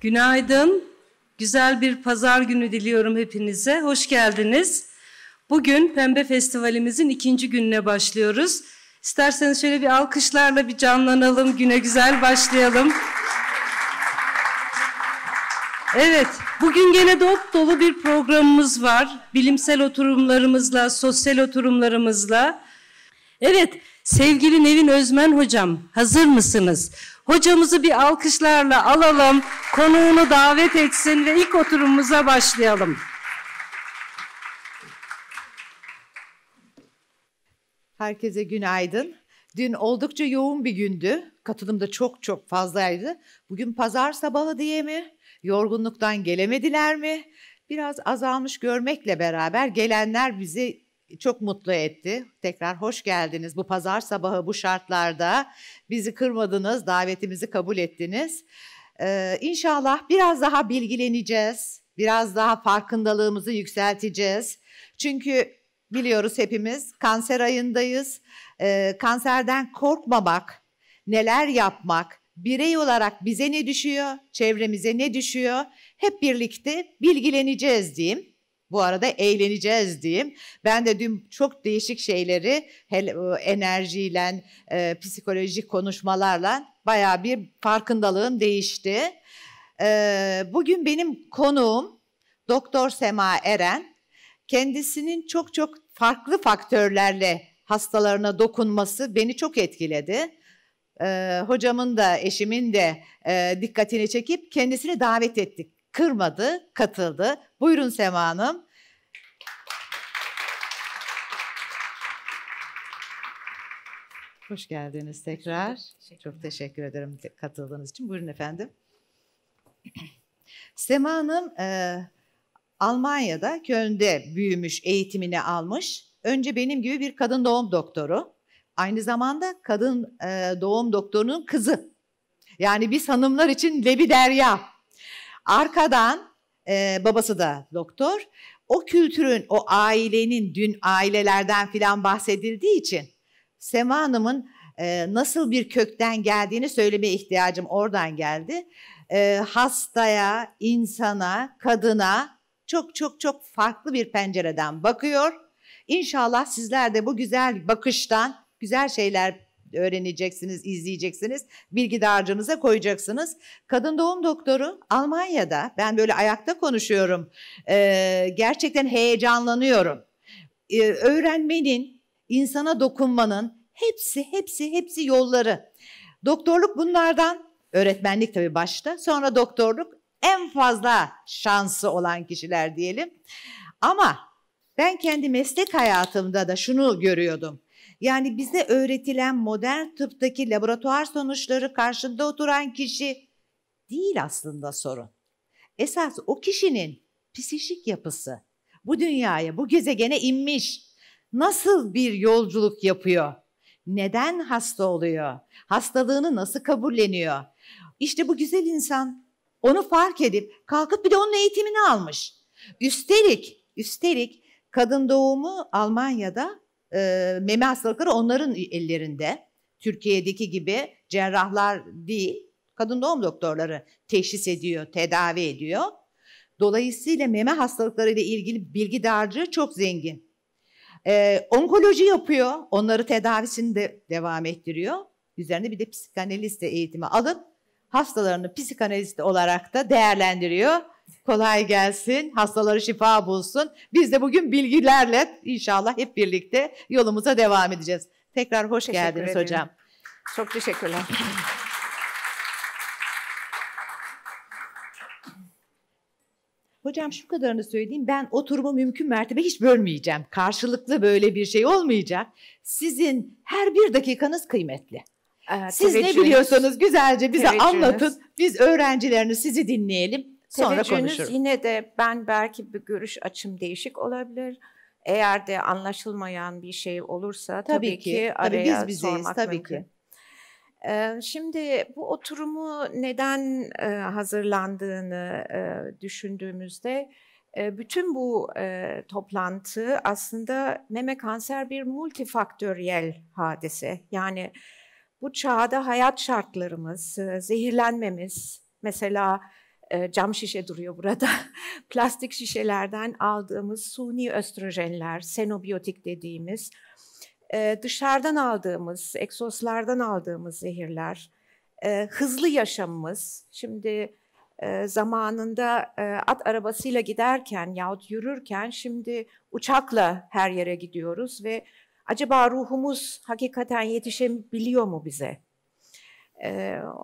Günaydın. Güzel bir pazar günü diliyorum hepinize. Hoş geldiniz. Bugün Pembe Festivalimizin ikinci gününe başlıyoruz. İsterseniz şöyle bir alkışlarla bir canlanalım, güne güzel başlayalım. Evet, bugün gene dop dolu bir programımız var. Bilimsel oturumlarımızla, sosyal oturumlarımızla Evet, sevgili Nevin Özmen hocam, hazır mısınız? Hocamızı bir alkışlarla alalım, konuğunu davet etsin ve ilk oturumumuza başlayalım. Herkese günaydın. Dün oldukça yoğun bir gündü. Katılım da çok çok fazlaydı. Bugün pazar sabahı diye mi? Yorgunluktan gelemediler mi? Biraz azalmış görmekle beraber gelenler bizi çok mutlu etti. Tekrar hoş geldiniz bu pazar sabahı bu şartlarda. Bizi kırmadınız, davetimizi kabul ettiniz. Ee, inşallah biraz daha bilgileneceğiz. Biraz daha farkındalığımızı yükselteceğiz. Çünkü biliyoruz hepimiz kanser ayındayız. Ee, kanserden korkmamak, neler yapmak, birey olarak bize ne düşüyor, çevremize ne düşüyor hep birlikte bilgileneceğiz diyeyim. Bu arada eğleneceğiz diyeyim. Ben de dün çok değişik şeyleri enerjiyle, e, psikolojik konuşmalarla baya bir farkındalığım değişti. E, bugün benim konuğum Doktor Sema Eren. Kendisinin çok çok farklı faktörlerle hastalarına dokunması beni çok etkiledi. E, hocamın da eşimin de e, dikkatini çekip kendisini davet ettik kırmadı, katıldı. Buyurun Sema Hanım. Hoş geldiniz tekrar. Çok teşekkür ederim katıldığınız için. Buyurun efendim. Sema Hanım e, Almanya'da Köln'de büyümüş, eğitimini almış. Önce benim gibi bir kadın doğum doktoru. Aynı zamanda kadın e, doğum doktorunun kızı. Yani biz hanımlar için Lebi Derya Arkadan e, babası da doktor. O kültürün, o ailenin dün ailelerden filan bahsedildiği için Sema Hanım'ın e, nasıl bir kökten geldiğini söylemeye ihtiyacım oradan geldi. E, hastaya, insana, kadına çok çok çok farklı bir pencereden bakıyor. İnşallah sizler de bu güzel bakıştan güzel şeyler öğreneceksiniz, izleyeceksiniz. Bilgi dağarcığınıza koyacaksınız. Kadın doğum doktoru Almanya'da ben böyle ayakta konuşuyorum. Ee, gerçekten heyecanlanıyorum. Ee, öğrenmenin, insana dokunmanın hepsi hepsi hepsi yolları. Doktorluk bunlardan, öğretmenlik tabii başta. Sonra doktorluk en fazla şansı olan kişiler diyelim. Ama ben kendi meslek hayatımda da şunu görüyordum. Yani bize öğretilen modern tıptaki laboratuvar sonuçları karşında oturan kişi değil aslında sorun. Esas o kişinin psişik yapısı bu dünyaya, bu gezegene inmiş. Nasıl bir yolculuk yapıyor? Neden hasta oluyor? Hastalığını nasıl kabulleniyor? İşte bu güzel insan onu fark edip kalkıp bir de onun eğitimini almış. Üstelik, üstelik kadın doğumu Almanya'da e, meme hastalıkları onların ellerinde. Türkiye'deki gibi cerrahlar değil, kadın doğum doktorları teşhis ediyor, tedavi ediyor. Dolayısıyla meme hastalıkları ile ilgili bilgi dağarcığı çok zengin. Ee, onkoloji yapıyor, onları tedavisini de devam ettiriyor. Üzerine bir de psikanalist eğitimi alıp hastalarını psikanalist olarak da değerlendiriyor kolay gelsin, hastaları şifa bulsun. Biz de bugün bilgilerle inşallah hep birlikte yolumuza devam edeceğiz. Tekrar hoş Teşekkür geldiniz ederim. hocam. Çok teşekkürler. Hocam şu kadarını söyleyeyim. Ben oturumu mümkün mertebe hiç bölmeyeceğim. Karşılıklı böyle bir şey olmayacak. Sizin her bir dakikanız kıymetli. Ee, Siz ne biliyorsanız güzelce bize anlatın. Biz öğrencilerini sizi dinleyelim. Sonra konuşuruz. yine de ben belki bir görüş açım değişik olabilir. Eğer de anlaşılmayan bir şey olursa tabii, tabii ki, ki araya tabii biz bizeyiz, sormak tabii mümkün. ki. Ee, şimdi bu oturumu neden e, hazırlandığını e, düşündüğümüzde e, bütün bu toplantı aslında meme kanser bir multifaktöriyel hadise. Yani bu çağda hayat şartlarımız, zehirlenmemiz, mesela cam şişe duruyor burada. Plastik şişelerden aldığımız suni östrojenler, senobiyotik dediğimiz, dışarıdan aldığımız, egzozlardan aldığımız zehirler, hızlı yaşamımız, şimdi zamanında at arabasıyla giderken yahut yürürken şimdi uçakla her yere gidiyoruz ve acaba ruhumuz hakikaten yetişebiliyor mu bize?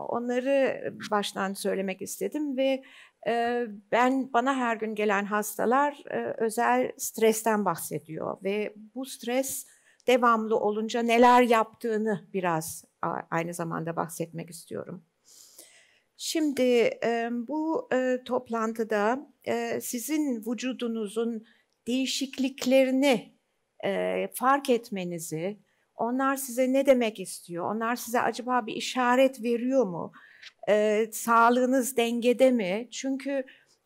onları baştan söylemek istedim ve ben bana her gün gelen hastalar özel stresten bahsediyor ve bu stres devamlı olunca neler yaptığını biraz aynı zamanda bahsetmek istiyorum. Şimdi bu toplantıda sizin vücudunuzun değişikliklerini fark etmenizi, onlar size ne demek istiyor? Onlar size acaba bir işaret veriyor mu? Ee, sağlığınız dengede mi? Çünkü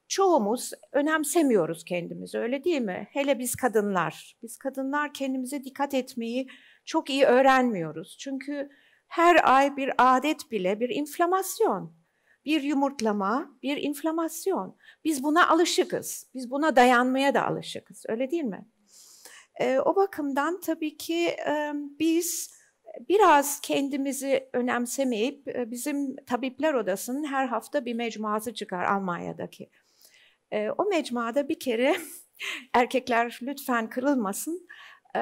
çoğumuz önemsemiyoruz kendimizi öyle değil mi? Hele biz kadınlar. Biz kadınlar kendimize dikkat etmeyi çok iyi öğrenmiyoruz. Çünkü her ay bir adet bile bir inflamasyon. Bir yumurtlama, bir inflamasyon. Biz buna alışıkız. Biz buna dayanmaya da alışıkız. Öyle değil mi? E, o bakımdan tabii ki e, biz biraz kendimizi önemsemeyip e, bizim Tabipler Odası'nın her hafta bir mecmuası çıkar Almanya'daki. E, o mecmuada bir kere erkekler lütfen kırılmasın. E,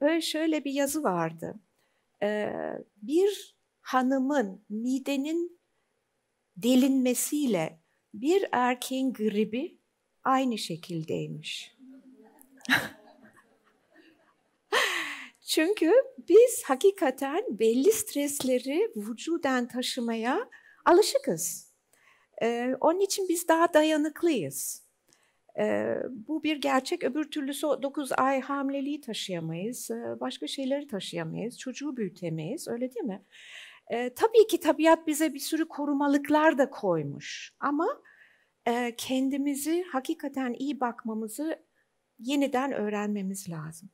böyle şöyle bir yazı vardı. E, bir hanımın midenin delinmesiyle bir erkeğin gribi aynı şekildeymiş. Çünkü biz hakikaten belli stresleri vücuden taşımaya alışıkız. Ee, onun için biz daha dayanıklıyız. Ee, bu bir gerçek. Öbür türlü 9 ay hamileliği taşıyamayız, e, başka şeyleri taşıyamayız, çocuğu büyütemeyiz öyle değil mi? Ee, tabii ki tabiat bize bir sürü korumalıklar da koymuş ama e, kendimizi hakikaten iyi bakmamızı yeniden öğrenmemiz lazım.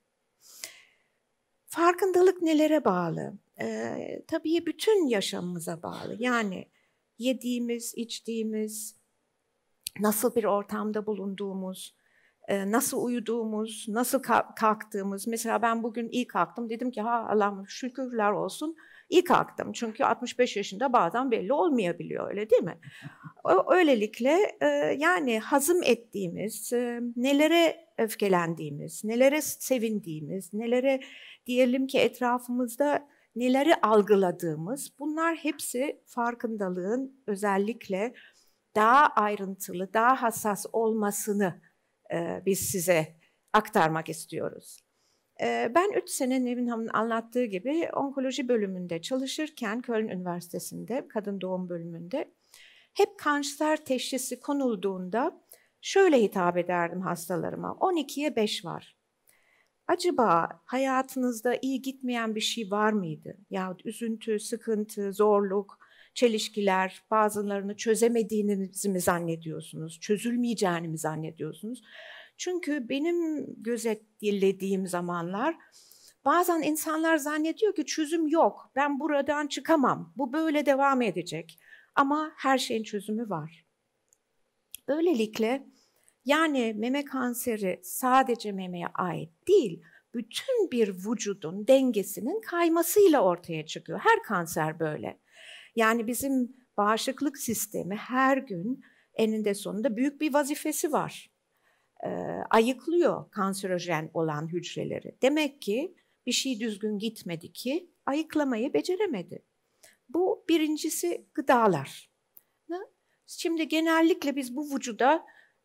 Farkındalık nelere bağlı? Ee, tabii bütün yaşamımıza bağlı. Yani yediğimiz, içtiğimiz, nasıl bir ortamda bulunduğumuz, nasıl uyuduğumuz, nasıl kalktığımız. Mesela ben bugün iyi kalktım. Dedim ki ha Allah'ım şükürler olsun iyi kalktım. Çünkü 65 yaşında bazen belli olmayabiliyor öyle değil mi? Öylelikle yani hazım ettiğimiz, nelere öfkelendiğimiz, nelere sevindiğimiz, nelere diyelim ki etrafımızda neleri algıladığımız bunlar hepsi farkındalığın özellikle daha ayrıntılı, daha hassas olmasını e, biz size aktarmak istiyoruz. E, ben 3 sene Nevin Hanım'ın anlattığı gibi onkoloji bölümünde çalışırken Köln Üniversitesi'nde kadın doğum bölümünde hep kanser teşhisi konulduğunda şöyle hitap ederdim hastalarıma. 12'ye 5 var. Acaba hayatınızda iyi gitmeyen bir şey var mıydı? Ya üzüntü, sıkıntı, zorluk, çelişkiler, bazılarını çözemediğinizi mi zannediyorsunuz? Çözülmeyeceğini mi zannediyorsunuz? Çünkü benim gözetlediğim zamanlar bazen insanlar zannediyor ki çözüm yok. Ben buradan çıkamam. Bu böyle devam edecek. Ama her şeyin çözümü var. Böylelikle yani meme kanseri sadece memeye ait değil, bütün bir vücudun dengesinin kaymasıyla ortaya çıkıyor. Her kanser böyle. Yani bizim bağışıklık sistemi her gün eninde sonunda büyük bir vazifesi var. E, ayıklıyor kanserojen olan hücreleri. Demek ki bir şey düzgün gitmedi ki ayıklamayı beceremedi. Bu birincisi gıdalar. Şimdi genellikle biz bu vücuda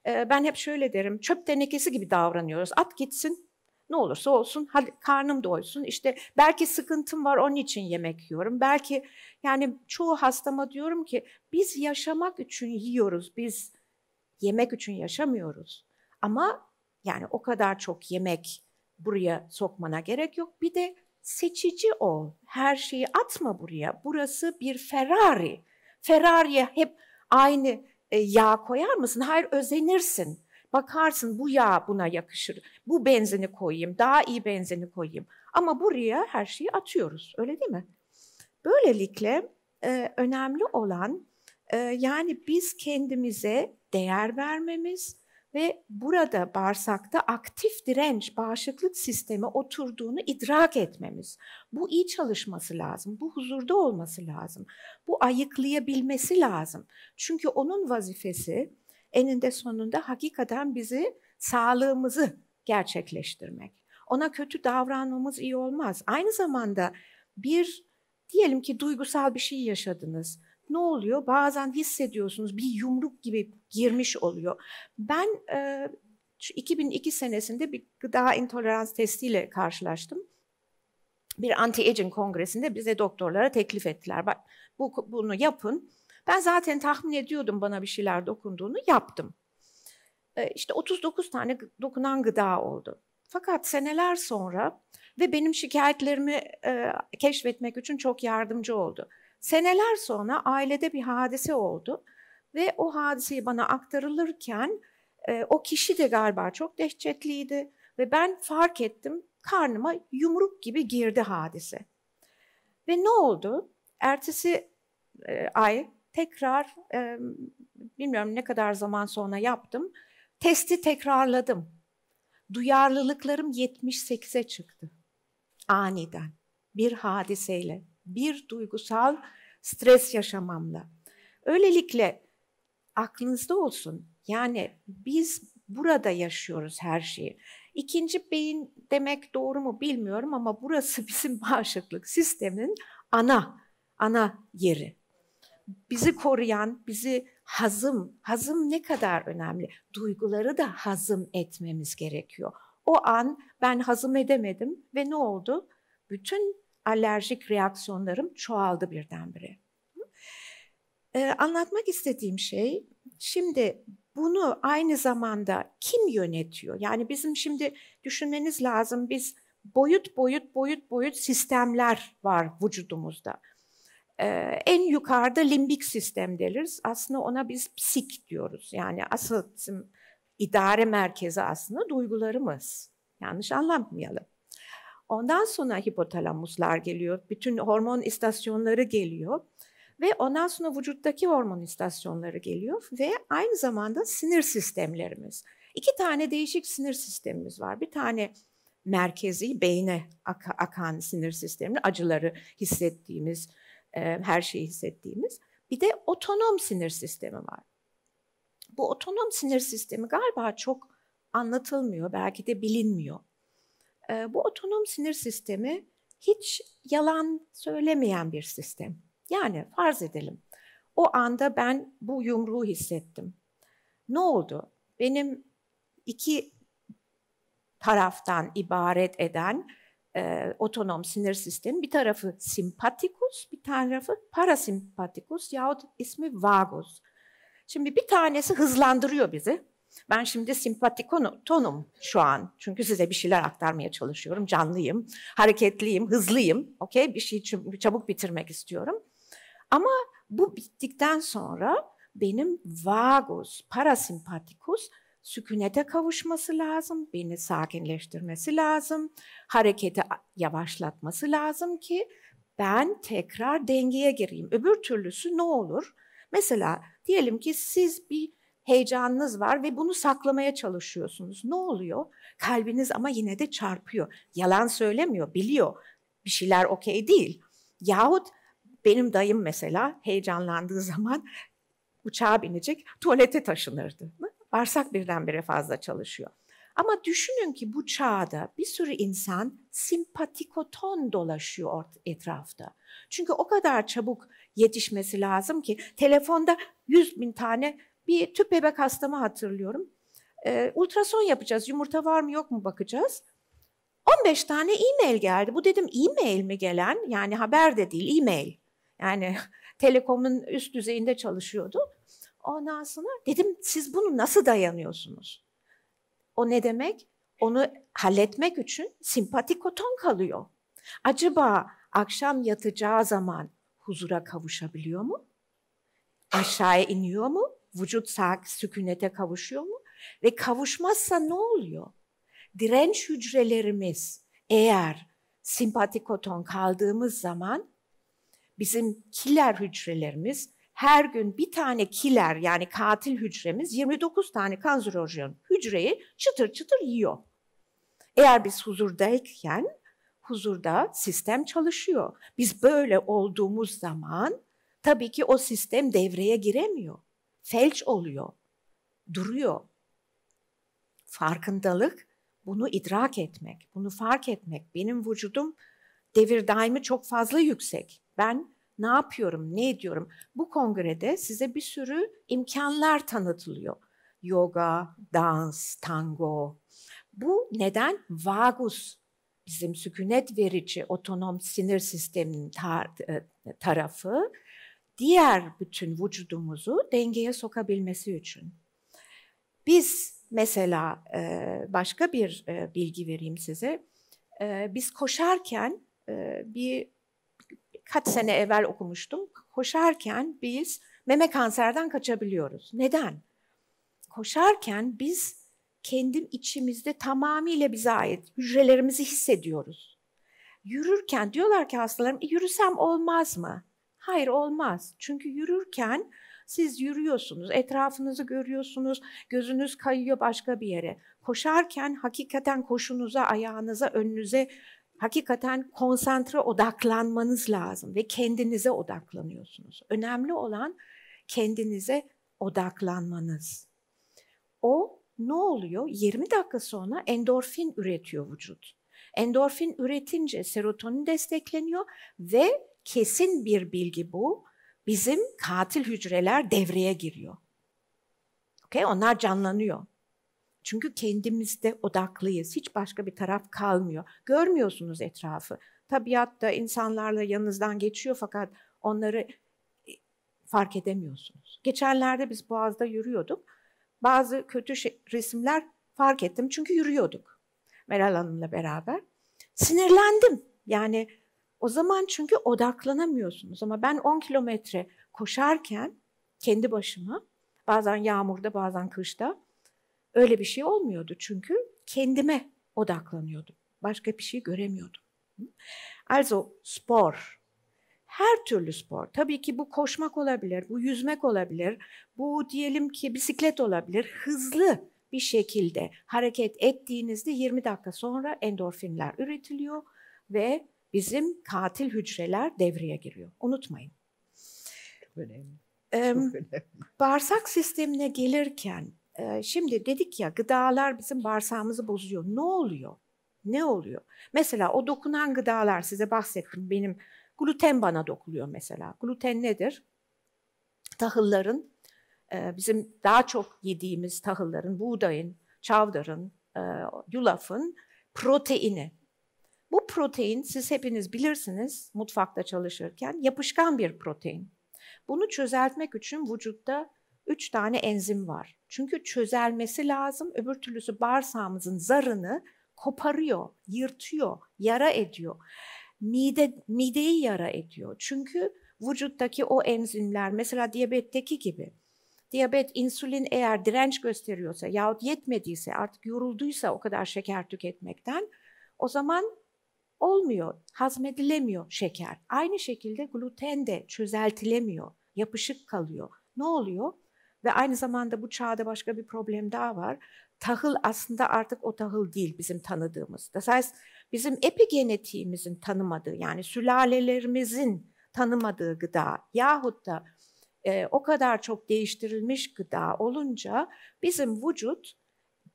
ee, ben hep şöyle derim, çöp tenekesi gibi davranıyoruz. At gitsin, ne olursa olsun, hadi karnım doysun. İşte belki sıkıntım var, onun için yemek yiyorum. Belki yani çoğu hastama diyorum ki biz yaşamak için yiyoruz, biz yemek için yaşamıyoruz. Ama yani o kadar çok yemek buraya sokmana gerek yok. Bir de seçici ol. Her şeyi atma buraya. Burası bir Ferrari. Ferrari'ye hep aynı e, yağ koyar mısın? Hayır özenirsin. Bakarsın bu yağ buna yakışır. Bu benzini koyayım, daha iyi benzini koyayım. Ama buraya her şeyi atıyoruz öyle değil mi? Böylelikle e, önemli olan e, yani biz kendimize değer vermemiz, ve burada bağırsakta aktif direnç, bağışıklık sistemi oturduğunu idrak etmemiz. Bu iyi çalışması lazım, bu huzurda olması lazım, bu ayıklayabilmesi lazım. Çünkü onun vazifesi eninde sonunda hakikaten bizi, sağlığımızı gerçekleştirmek. Ona kötü davranmamız iyi olmaz. Aynı zamanda bir diyelim ki duygusal bir şey yaşadınız ne oluyor? Bazen hissediyorsunuz bir yumruk gibi girmiş oluyor. Ben e, 2002 senesinde bir gıda intolerans testiyle karşılaştım. Bir anti-aging kongresinde bize doktorlara teklif ettiler. Bak bu, bunu yapın. Ben zaten tahmin ediyordum bana bir şeyler dokunduğunu yaptım. E, işte 39 tane dokunan gıda oldu. Fakat seneler sonra ve benim şikayetlerimi e, keşfetmek için çok yardımcı oldu. Seneler sonra ailede bir hadise oldu ve o hadiseyi bana aktarılırken e, o kişi de galiba çok dehşetliydi ve ben fark ettim karnıma yumruk gibi girdi hadise. Ve ne oldu? Ertesi e, ay tekrar e, bilmiyorum ne kadar zaman sonra yaptım. Testi tekrarladım. Duyarlılıklarım 78'e çıktı. Aniden bir hadiseyle bir duygusal stres yaşamamla. Öylelikle aklınızda olsun. Yani biz burada yaşıyoruz her şeyi. İkinci beyin demek doğru mu bilmiyorum ama burası bizim bağışıklık sistemin ana ana yeri. Bizi koruyan, bizi hazım, hazım ne kadar önemli. Duyguları da hazım etmemiz gerekiyor. O an ben hazım edemedim ve ne oldu? Bütün alerjik reaksiyonlarım çoğaldı birdenbire. Ee, anlatmak istediğim şey şimdi bunu aynı zamanda kim yönetiyor? Yani bizim şimdi düşünmeniz lazım biz boyut boyut boyut boyut sistemler var vücudumuzda. Ee, en yukarıda limbik sistem deriz. Aslında ona biz psik diyoruz. Yani asıl bizim idare merkezi aslında duygularımız. Yanlış anlamayalım. Ondan sonra hipotalamuslar geliyor. Bütün hormon istasyonları geliyor. Ve ondan sonra vücuttaki hormon istasyonları geliyor. Ve aynı zamanda sinir sistemlerimiz. İki tane değişik sinir sistemimiz var. Bir tane merkezi beyne akan sinir sistemi, acıları hissettiğimiz, e, her şeyi hissettiğimiz. Bir de otonom sinir sistemi var. Bu otonom sinir sistemi galiba çok anlatılmıyor, belki de bilinmiyor. Ee, bu otonom sinir sistemi hiç yalan söylemeyen bir sistem. Yani farz edelim o anda ben bu yumruğu hissettim. Ne oldu? Benim iki taraftan ibaret eden e, otonom sinir sistemi bir tarafı simpatikus, bir tarafı parasimpatikus yahut ismi vagus. Şimdi bir tanesi hızlandırıyor bizi. Ben şimdi simpatiko tonum şu an. Çünkü size bir şeyler aktarmaya çalışıyorum. Canlıyım, hareketliyim, hızlıyım. Okey bir şeyi çabuk bitirmek istiyorum. Ama bu bittikten sonra benim vagus, parasimpatikus sükunete kavuşması lazım, beni sakinleştirmesi lazım, hareketi yavaşlatması lazım ki ben tekrar dengeye gireyim. Öbür türlüsü ne olur? Mesela diyelim ki siz bir heyecanınız var ve bunu saklamaya çalışıyorsunuz. Ne oluyor? Kalbiniz ama yine de çarpıyor. Yalan söylemiyor, biliyor. Bir şeyler okey değil. Yahut benim dayım mesela heyecanlandığı zaman uçağa binecek, tuvalete taşınırdı. Bağırsak birdenbire fazla çalışıyor. Ama düşünün ki bu çağda bir sürü insan simpatikoton dolaşıyor etrafta. Çünkü o kadar çabuk yetişmesi lazım ki telefonda yüz bin tane bir tüp bebek hastamı hatırlıyorum. E, ultrason yapacağız. Yumurta var mı yok mu bakacağız. 15 tane e-mail geldi. Bu dedim e-mail mi gelen? Yani haber de değil e-mail. Yani telekomun üst düzeyinde çalışıyordu. Ondan sonra dedim siz bunu nasıl dayanıyorsunuz? O ne demek? Onu halletmek için simpatikoton kalıyor. Acaba akşam yatacağı zaman huzura kavuşabiliyor mu? Aşağıya iniyor mu? vücut sak, sükunete kavuşuyor mu? Ve kavuşmazsa ne oluyor? Direnç hücrelerimiz eğer simpatikoton kaldığımız zaman bizim killer hücrelerimiz her gün bir tane killer yani katil hücremiz 29 tane kanserojen hücreyi çıtır çıtır yiyor. Eğer biz huzurdayken huzurda sistem çalışıyor. Biz böyle olduğumuz zaman tabii ki o sistem devreye giremiyor felç oluyor, duruyor. Farkındalık bunu idrak etmek, bunu fark etmek. Benim vücudum devir daimi çok fazla yüksek. Ben ne yapıyorum, ne ediyorum? Bu kongrede size bir sürü imkanlar tanıtılıyor. Yoga, dans, tango. Bu neden? Vagus bizim sükunet verici otonom sinir sisteminin tar- e, tarafı diğer bütün vücudumuzu dengeye sokabilmesi için. Biz mesela e, başka bir e, bilgi vereyim size. E, biz koşarken bir kaç sene evvel okumuştum. Koşarken biz meme kanserden kaçabiliyoruz. Neden? Koşarken biz kendim içimizde tamamıyla bize ait hücrelerimizi hissediyoruz. Yürürken diyorlar ki hastalarım yürüsem olmaz mı? Hayır olmaz. Çünkü yürürken siz yürüyorsunuz, etrafınızı görüyorsunuz, gözünüz kayıyor başka bir yere. Koşarken hakikaten koşunuza, ayağınıza, önünüze hakikaten konsantre odaklanmanız lazım ve kendinize odaklanıyorsunuz. Önemli olan kendinize odaklanmanız. O ne oluyor? 20 dakika sonra endorfin üretiyor vücut. Endorfin üretince serotonin destekleniyor ve kesin bir bilgi bu. Bizim katil hücreler devreye giriyor. Okay? Onlar canlanıyor. Çünkü kendimizde odaklıyız. Hiç başka bir taraf kalmıyor. Görmüyorsunuz etrafı. Tabiatta insanlarla yanınızdan geçiyor fakat onları e, fark edemiyorsunuz. Geçenlerde biz Boğaz'da yürüyorduk. Bazı kötü şey, resimler fark ettim çünkü yürüyorduk Meral Hanım'la beraber. Sinirlendim. Yani o zaman çünkü odaklanamıyorsunuz ama ben 10 kilometre koşarken kendi başıma bazen yağmurda bazen kışta öyle bir şey olmuyordu. Çünkü kendime odaklanıyordum. Başka bir şey göremiyordum. Also spor. Her türlü spor. Tabii ki bu koşmak olabilir, bu yüzmek olabilir, bu diyelim ki bisiklet olabilir. Hızlı bir şekilde hareket ettiğinizde 20 dakika sonra endorfinler üretiliyor ve bizim katil hücreler devreye giriyor. Unutmayın. Çok önemli. Çok önemli. Bağırsak sistemine gelirken e, şimdi dedik ya gıdalar bizim bağırsağımızı bozuyor. Ne oluyor? Ne oluyor? Mesela o dokunan gıdalar size bahsettim. Benim gluten bana dokuluyor mesela. Gluten nedir? Tahılların e, bizim daha çok yediğimiz tahılların, buğdayın, çavdarın, e, yulafın proteini protein siz hepiniz bilirsiniz mutfakta çalışırken yapışkan bir protein. Bunu çözeltmek için vücutta 3 tane enzim var. Çünkü çözelmesi lazım. Öbür türlüsü bağırsağımızın zarını koparıyor, yırtıyor, yara ediyor. Mide, mideyi yara ediyor. Çünkü vücuttaki o enzimler mesela diyabetteki gibi diyabet, insülin eğer direnç gösteriyorsa yahut yetmediyse artık yorulduysa o kadar şeker tüketmekten o zaman olmuyor, hazmedilemiyor şeker. Aynı şekilde gluten de çözeltilemiyor, yapışık kalıyor. Ne oluyor? Ve aynı zamanda bu çağda başka bir problem daha var. Tahıl aslında artık o tahıl değil bizim tanıdığımız. Bizim epigenetiğimizin tanımadığı yani sülalelerimizin tanımadığı gıda yahut da e, o kadar çok değiştirilmiş gıda olunca bizim vücut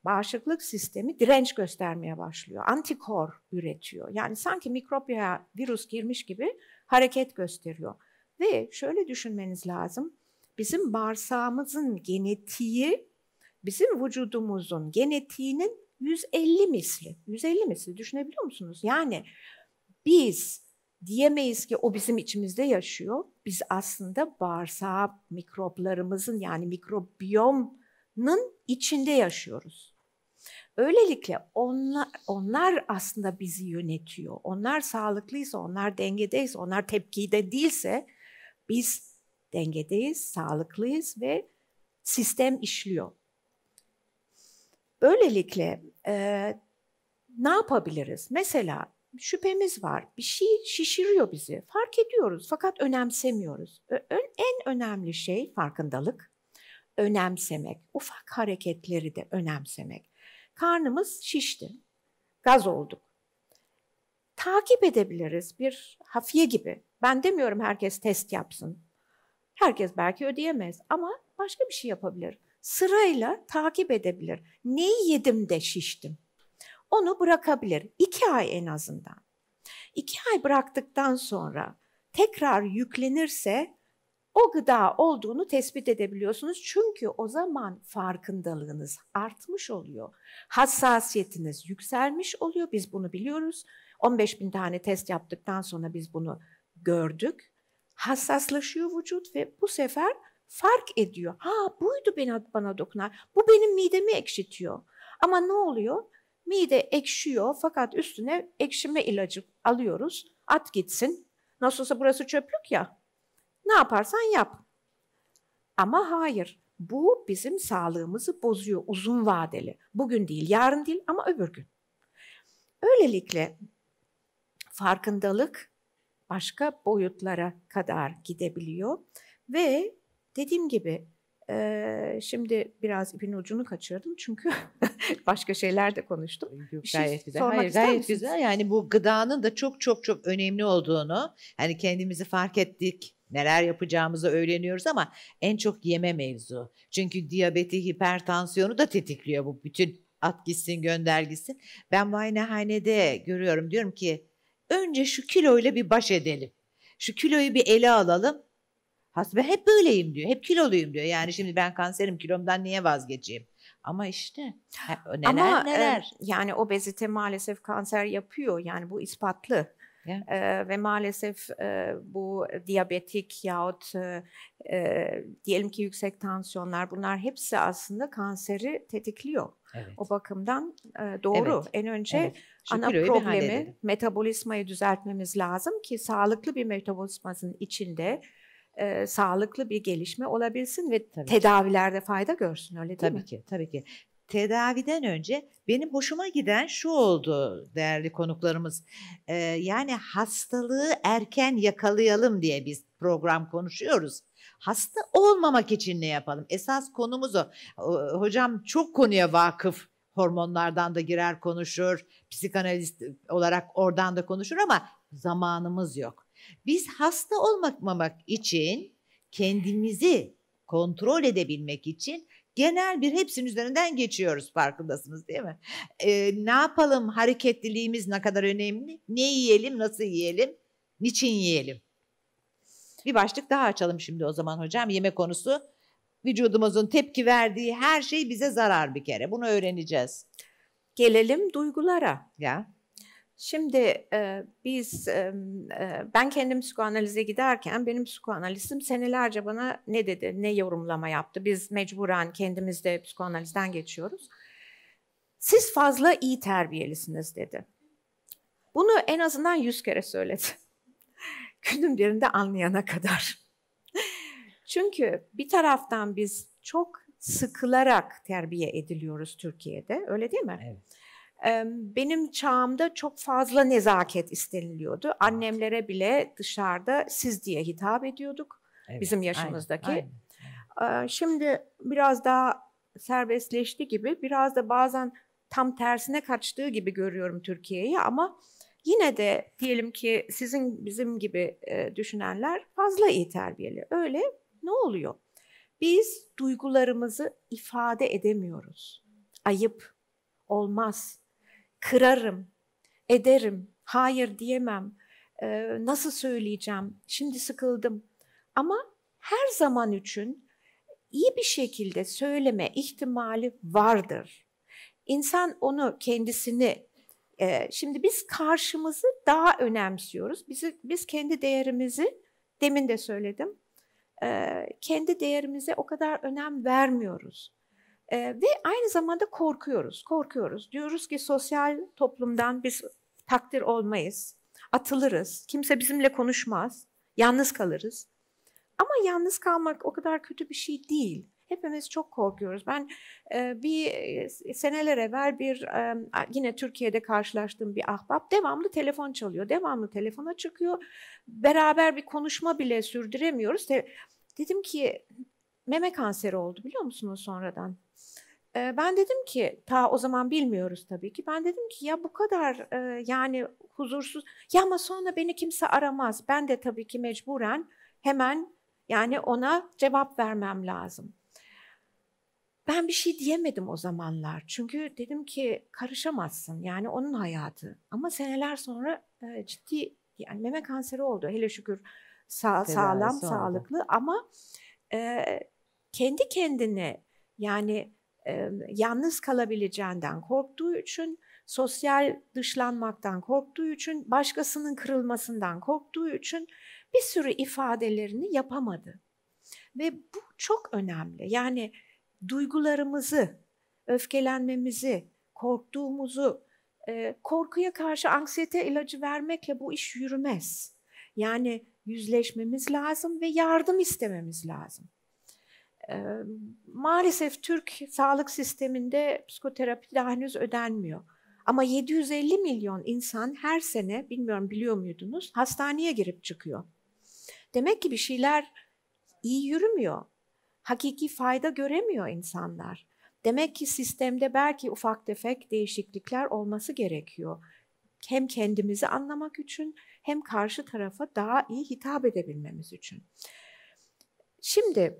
bağışıklık sistemi direnç göstermeye başlıyor. Antikor üretiyor. Yani sanki mikropya virüs girmiş gibi hareket gösteriyor. Ve şöyle düşünmeniz lazım. Bizim bağırsağımızın genetiği bizim vücudumuzun genetiğinin 150 misli. 150 misli düşünebiliyor musunuz? Yani biz diyemeyiz ki o bizim içimizde yaşıyor. Biz aslında bağırsağı mikroplarımızın yani mikrobiyomnun içinde yaşıyoruz. Öylelikle onlar, onlar aslında bizi yönetiyor. Onlar sağlıklıysa, onlar dengedeyse, onlar tepkide değilse biz dengedeyiz, sağlıklıyız ve sistem işliyor. Böylelikle e, ne yapabiliriz? Mesela şüphemiz var. Bir şey şişiriyor bizi. Fark ediyoruz fakat önemsemiyoruz. en önemli şey farkındalık, önemsemek. Ufak hareketleri de önemsemek karnımız şişti. Gaz olduk. Takip edebiliriz bir hafiye gibi. Ben demiyorum herkes test yapsın. Herkes belki ödeyemez ama başka bir şey yapabilir. Sırayla takip edebilir. Neyi yedim de şiştim? Onu bırakabilir. İki ay en azından. İki ay bıraktıktan sonra tekrar yüklenirse o gıda olduğunu tespit edebiliyorsunuz. Çünkü o zaman farkındalığınız artmış oluyor. Hassasiyetiniz yükselmiş oluyor. Biz bunu biliyoruz. 15 bin tane test yaptıktan sonra biz bunu gördük. Hassaslaşıyor vücut ve bu sefer fark ediyor. Ha buydu bana, bana dokunan. Bu benim midemi ekşitiyor. Ama ne oluyor? Mide ekşiyor fakat üstüne ekşime ilacı alıyoruz. At gitsin. Nasıl olsa burası çöplük ya ne yaparsan yap. Ama hayır. Bu bizim sağlığımızı bozuyor uzun vadeli. Bugün değil, yarın değil ama öbür gün. Öylelikle farkındalık başka boyutlara kadar gidebiliyor ve dediğim gibi e, şimdi biraz ipin ucunu kaçırdım çünkü başka şeyler de konuştum. Yok, Bir şey gayet şey güzel. Sormak Hayır, gayet misiniz? güzel. Yani bu gıdanın da çok çok çok önemli olduğunu, yani kendimizi fark ettik, neler yapacağımızı öğreniyoruz ama en çok yeme mevzu. Çünkü diyabeti, hipertansiyonu da tetikliyor bu bütün at gitsin gönder gitsin. Ben muayenehanede görüyorum diyorum ki önce şu kiloyla bir baş edelim. Şu kiloyu bir ele alalım. Hasbe hep böyleyim diyor. Hep kiloluyum diyor. Yani şimdi ben kanserim kilomdan niye vazgeçeyim? Ama işte neler Ama, neler. E, yani obezite maalesef kanser yapıyor. Yani bu ispatlı. Yeah. ve maalesef e, bu diyabetik yahut e, diyelim ki yüksek tansiyonlar bunlar hepsi aslında kanseri tetikliyor. Evet. O bakımdan e, doğru. Evet. En önce evet. ana problemi metabolizmayı düzeltmemiz lazım ki sağlıklı bir metabolizmanın içinde e, sağlıklı bir gelişme olabilsin ve tabii tedavilerde ki. fayda görsün öyle değil tabii mi? Tabii ki, tabii ki tedaviden önce benim hoşuma giden şu oldu değerli konuklarımız. Ee, yani hastalığı erken yakalayalım diye biz program konuşuyoruz. Hasta olmamak için ne yapalım? Esas konumuz o. Hocam çok konuya vakıf. Hormonlardan da girer konuşur. Psikanalist olarak oradan da konuşur ama zamanımız yok. Biz hasta olmamak için kendimizi kontrol edebilmek için genel bir hepsinin üzerinden geçiyoruz farkındasınız değil mi? E, ne yapalım hareketliliğimiz ne kadar önemli? Ne yiyelim, nasıl yiyelim, niçin yiyelim? Bir başlık daha açalım şimdi o zaman hocam yeme konusu. Vücudumuzun tepki verdiği her şey bize zarar bir kere. Bunu öğreneceğiz. Gelelim duygulara. Ya. Şimdi e, biz e, ben kendim psikoanalize giderken benim psikoanalistim senelerce bana ne dedi, ne yorumlama yaptı. Biz mecburen kendimiz de psikoanalizden geçiyoruz. Siz fazla iyi terbiyelisiniz dedi. Bunu en azından yüz kere söyledi. Günün birinde anlayana kadar. Çünkü bir taraftan biz çok sıkılarak terbiye ediliyoruz Türkiye'de öyle değil mi? Evet benim çağımda çok fazla nezaket isteniliyordu. Annemlere bile dışarıda siz diye hitap ediyorduk evet, bizim yaşımızdaki. Aynen, aynen. Şimdi biraz daha serbestleşti gibi biraz da bazen tam tersine kaçtığı gibi görüyorum Türkiye'yi ama yine de diyelim ki sizin bizim gibi düşünenler fazla iyi terbiyeli. Öyle ne oluyor? Biz duygularımızı ifade edemiyoruz. Ayıp, olmaz kırarım, ederim, hayır diyemem, e, nasıl söyleyeceğim, şimdi sıkıldım. Ama her zaman için iyi bir şekilde söyleme ihtimali vardır. İnsan onu kendisini e, şimdi biz karşımızı daha önemsiyoruz. Biz biz kendi değerimizi demin de söyledim. E, kendi değerimize o kadar önem vermiyoruz. E, ve aynı zamanda korkuyoruz, korkuyoruz. Diyoruz ki sosyal toplumdan biz takdir olmayız, atılırız, kimse bizimle konuşmaz, yalnız kalırız. Ama yalnız kalmak o kadar kötü bir şey değil. Hepimiz çok korkuyoruz. Ben e, bir seneler evvel bir e, yine Türkiye'de karşılaştığım bir ahbap devamlı telefon çalıyor. Devamlı telefona çıkıyor. Beraber bir konuşma bile sürdüremiyoruz. Te- dedim ki meme kanseri oldu biliyor musunuz sonradan? E, ben dedim ki ta o zaman bilmiyoruz tabii ki. Ben dedim ki ya bu kadar e, yani huzursuz ya ama sonra beni kimse aramaz. Ben de tabii ki mecburen hemen yani ona cevap vermem lazım. Ben bir şey diyemedim o zamanlar. Çünkü dedim ki karışamazsın. Yani onun hayatı. Ama seneler sonra e, ciddi yani meme kanseri oldu. Hele şükür sağ, sağlam, sağlıklı ama e, kendi kendine yani e, yalnız kalabileceğinden korktuğu için, sosyal dışlanmaktan korktuğu için, başkasının kırılmasından korktuğu için bir sürü ifadelerini yapamadı. Ve bu çok önemli. Yani duygularımızı, öfkelenmemizi, korktuğumuzu, e, korkuya karşı anksiyete ilacı vermekle bu iş yürümez. Yani yüzleşmemiz lazım ve yardım istememiz lazım maalesef Türk sağlık sisteminde psikoterapi daha henüz ödenmiyor. Ama 750 milyon insan her sene, bilmiyorum biliyor muydunuz, hastaneye girip çıkıyor. Demek ki bir şeyler iyi yürümüyor. Hakiki fayda göremiyor insanlar. Demek ki sistemde belki ufak tefek değişiklikler olması gerekiyor. Hem kendimizi anlamak için hem karşı tarafa daha iyi hitap edebilmemiz için. Şimdi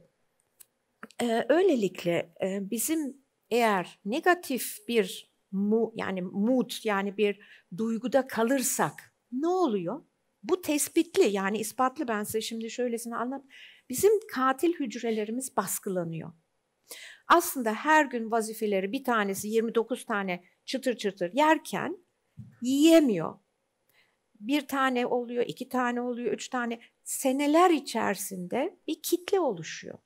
e, öylelikle e, bizim eğer negatif bir mu, yani mood yani bir duyguda kalırsak ne oluyor? Bu tespitli yani ispatlı ben size şimdi şöylesini anlat. Bizim katil hücrelerimiz baskılanıyor. Aslında her gün vazifeleri bir tanesi 29 tane çıtır çıtır yerken yiyemiyor. Bir tane oluyor, iki tane oluyor, üç tane. Seneler içerisinde bir kitle oluşuyor.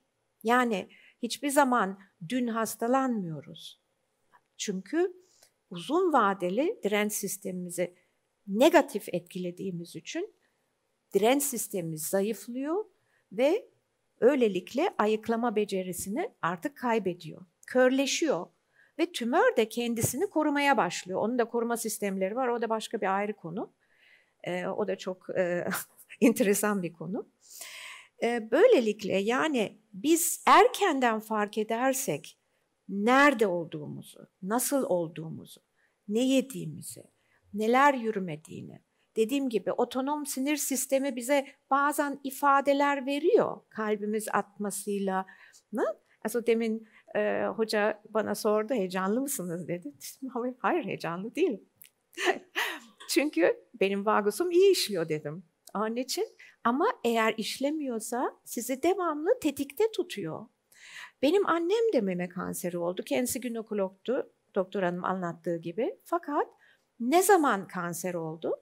Yani hiçbir zaman dün hastalanmıyoruz. Çünkü uzun vadeli direnç sistemimizi negatif etkilediğimiz için direnç sistemimiz zayıflıyor ve Öylelikle ayıklama becerisini artık kaybediyor. Körleşiyor ve tümör de kendisini korumaya başlıyor. Onun da koruma sistemleri var. O da başka bir ayrı konu. E, o da çok e, enteresan bir konu. E, böylelikle yani biz erkenden fark edersek nerede olduğumuzu, nasıl olduğumuzu, ne yediğimizi, neler yürümediğini, dediğim gibi otonom sinir sistemi bize bazen ifadeler veriyor kalbimiz atmasıyla. Ne? Also demin e, hoca bana sordu heyecanlı mısınız dedi. Hayır, hayır heyecanlı değilim. Çünkü benim vagusum iyi işliyor dedim. Onun için ama eğer işlemiyorsa sizi devamlı tetikte tutuyor. Benim annem de meme kanseri oldu. Kendisi günekologtu doktor hanım anlattığı gibi. Fakat ne zaman kanser oldu?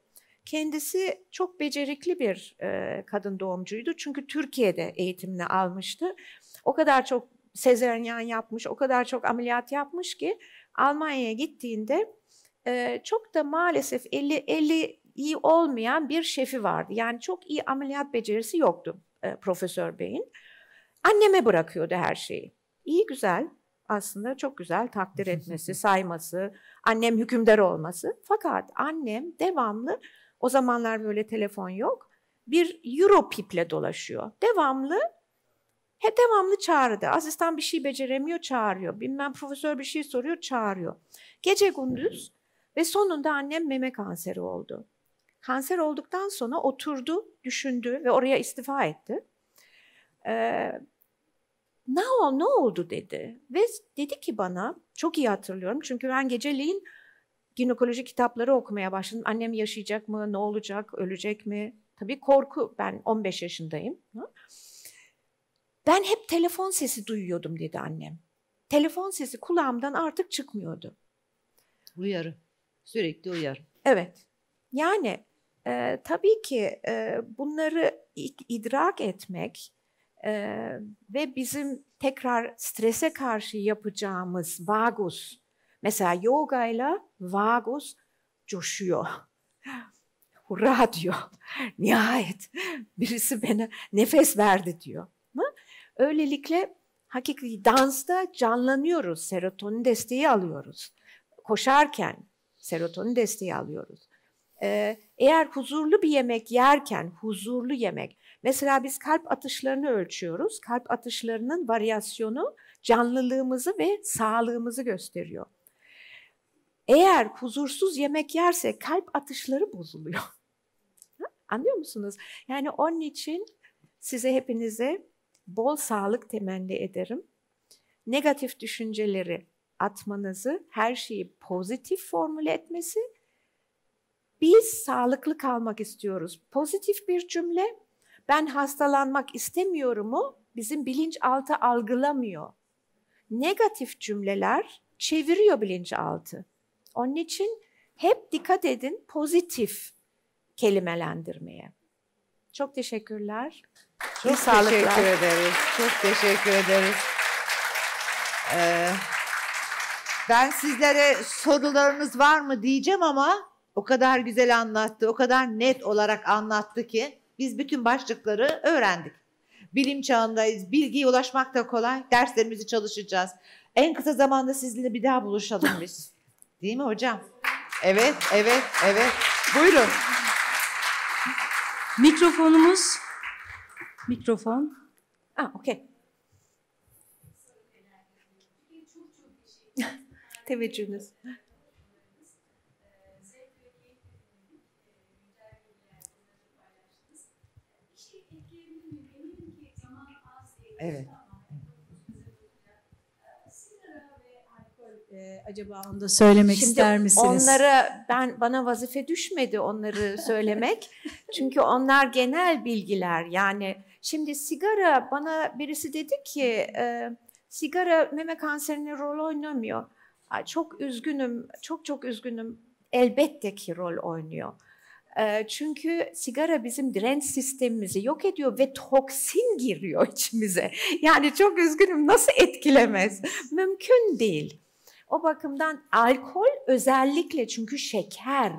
Kendisi çok becerikli bir e, kadın doğumcuydu. Çünkü Türkiye'de eğitimini almıştı. O kadar çok sezeryan yapmış, o kadar çok ameliyat yapmış ki Almanya'ya gittiğinde e, çok da maalesef 50 50 iyi olmayan bir şefi vardı. Yani çok iyi ameliyat becerisi yoktu e, Profesör Bey'in. Anneme bırakıyordu her şeyi. İyi güzel aslında çok güzel takdir etmesi, sayması, annem hükümdar olması. Fakat annem devamlı o zamanlar böyle telefon yok. Bir euro piple dolaşıyor. Devamlı he devamlı çağırdı. Asistan bir şey beceremiyor, çağırıyor. Bilmem profesör bir şey soruyor, çağırıyor. Gece gündüz ve sonunda annem meme kanseri oldu. Kanser olduktan sonra oturdu, düşündü ve oraya istifa etti. Ee, ne, ne oldu dedi. Ve dedi ki bana, çok iyi hatırlıyorum çünkü ben geceliğin ginekoloji kitapları okumaya başladım. Annem yaşayacak mı, ne olacak, ölecek mi? Tabii korku, ben 15 yaşındayım. Ben hep telefon sesi duyuyordum dedi annem. Telefon sesi kulağımdan artık çıkmıyordu. Uyarı, sürekli uyarı. Evet, yani e, tabii ki e, bunları idrak etmek e, ve bizim tekrar strese karşı yapacağımız vagus, mesela yoga ile vagus coşuyor. Hurra diyor. Nihayet birisi bana nefes verdi diyor. Öylelikle hakiki dansta canlanıyoruz. Serotonin desteği alıyoruz. Koşarken serotonin desteği alıyoruz eğer huzurlu bir yemek yerken huzurlu yemek mesela biz kalp atışlarını ölçüyoruz. Kalp atışlarının varyasyonu canlılığımızı ve sağlığımızı gösteriyor. Eğer huzursuz yemek yersek kalp atışları bozuluyor. Anlıyor musunuz? Yani onun için size hepinize bol sağlık temenni ederim. Negatif düşünceleri atmanızı, her şeyi pozitif formüle etmesi biz sağlıklı kalmak istiyoruz. Pozitif bir cümle ben hastalanmak istemiyorumu bizim bilinçaltı algılamıyor. Negatif cümleler çeviriyor bilinçaltı. Onun için hep dikkat edin pozitif kelimelendirmeye. Çok teşekkürler. Çok İyi sağlıklar. teşekkür ederiz. Çok teşekkür ederiz. Ee, ben sizlere sorularınız var mı diyeceğim ama o kadar güzel anlattı, o kadar net olarak anlattı ki biz bütün başlıkları öğrendik. Bilim çağındayız, bilgiye ulaşmak da kolay, derslerimizi çalışacağız. En kısa zamanda sizinle bir daha buluşalım biz. Değil mi hocam? Evet, evet, evet. Buyurun. Mikrofonumuz. Mikrofon. Ah, okey. Teveccühünüz. Evet. e, acaba onda söylemek Şimdi ister misiniz? Onlara ben bana vazife düşmedi onları söylemek. Çünkü onlar genel bilgiler. Yani şimdi sigara bana birisi dedi ki e, sigara meme kanserine rol oynamıyor. Çok üzgünüm, çok çok üzgünüm. Elbette ki rol oynuyor. Çünkü sigara bizim direnç sistemimizi yok ediyor ve toksin giriyor içimize. Yani çok üzgünüm nasıl etkilemez? Mümkün değil. O bakımdan alkol özellikle çünkü şeker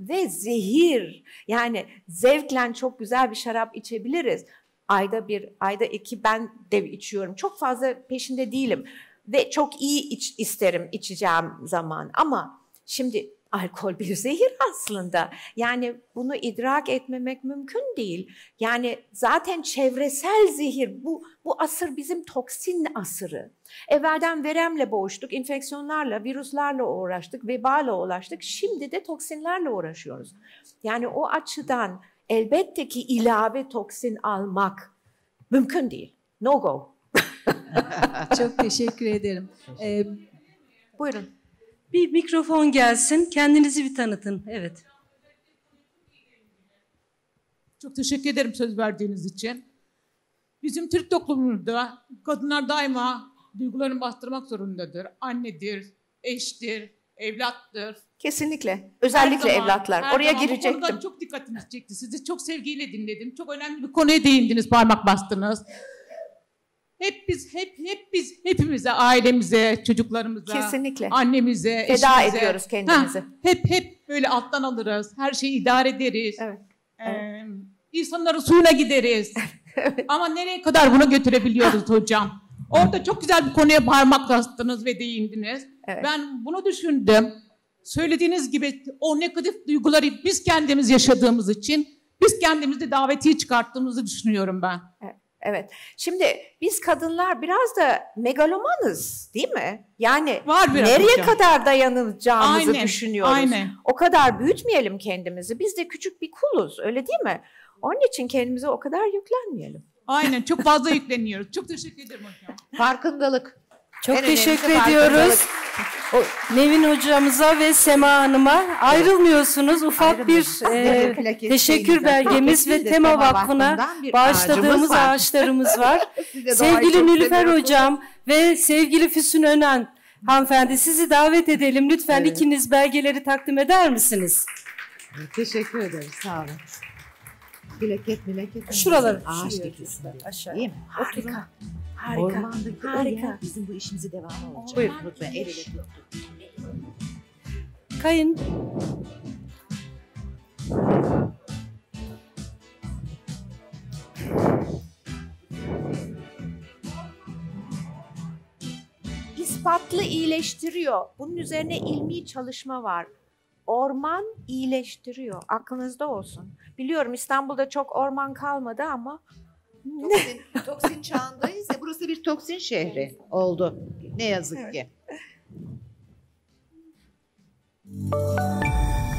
ve zehir. Yani zevkle çok güzel bir şarap içebiliriz. Ayda bir, ayda iki ben de içiyorum. Çok fazla peşinde değilim ve çok iyi iç, isterim içeceğim zaman. Ama şimdi alkol bir zehir aslında. Yani bunu idrak etmemek mümkün değil. Yani zaten çevresel zehir bu bu asır bizim toksin asırı. Evvelden veremle boğuştuk, infeksiyonlarla, virüslerle uğraştık, vebala uğraştık. Şimdi de toksinlerle uğraşıyoruz. Yani o açıdan elbette ki ilave toksin almak mümkün değil. No go. Çok teşekkür ederim. Ee, buyurun. Bir mikrofon gelsin. Kendinizi bir tanıtın. Evet. Çok teşekkür ederim söz verdiğiniz için. Bizim Türk toplumunda kadınlar daima duygularını bastırmak zorundadır. Annedir, eştir, evlattır. Kesinlikle. Özellikle zaman, evlatlar. Oraya zaman girecektim. çok dikkatimizi çekti. Sizi çok sevgiyle dinledim. Çok önemli bir konuya değindiniz, parmak bastınız. Hep biz, hep hep biz, hepimize, ailemize, çocuklarımıza, Kesinlikle. annemize, Feda eşimize. ediyoruz kendimizi. Ha, hep hep böyle alttan alırız. Her şeyi idare ederiz. Evet. Ee, evet. İnsanların suyuna gideriz. evet. Ama nereye kadar bunu götürebiliyoruz hocam? Orada çok güzel bir konuya parmak bastınız ve değindiniz. Evet. Ben bunu düşündüm. Söylediğiniz gibi o negatif duyguları biz kendimiz yaşadığımız için biz kendimizi davetiye çıkarttığımızı düşünüyorum ben. Evet. Evet. Şimdi biz kadınlar biraz da megalomanız değil mi? Yani Var biraz nereye hocam. kadar dayanacağımızı aynen, düşünüyoruz. Aynen. O kadar büyütmeyelim kendimizi. Biz de küçük bir kuluz öyle değil mi? Onun için kendimize o kadar yüklenmeyelim. Aynen çok fazla yükleniyoruz. Çok teşekkür ederim hocam. Farkındalık. Çok En teşekkür ediyoruz. O- Nevin hocamıza ve Sema Hanım'a ayrılmıyorsunuz. Ufak bir e, Teşekkür belgemiz ve Tema Vakfı'na bağışladığımız var. ağaçlarımız var. sevgili Nülüfer hocam ve sevgili Füsun Önen hanımefendi sizi davet edelim. Lütfen Evet. ikiniz belgeleri takdim eder misiniz? Teşekkür ederiz. Sağ olun. Bileket, bileket. Şuraları Ağaç düşürüyoruz. Aşağı. İyi mi? Oturun. Harika. Ormandaki harika. Yer bizim bu işimizi devam olacak. Buyurun lütfen. El ele Kayın. ispatlı iyileştiriyor. Bunun üzerine ilmi çalışma var. Orman iyileştiriyor. Aklınızda olsun. Biliyorum İstanbul'da çok orman kalmadı ama Toksin, toksin çağındayız ya burası bir toksin şehri oldu ne yazık ki. Evet.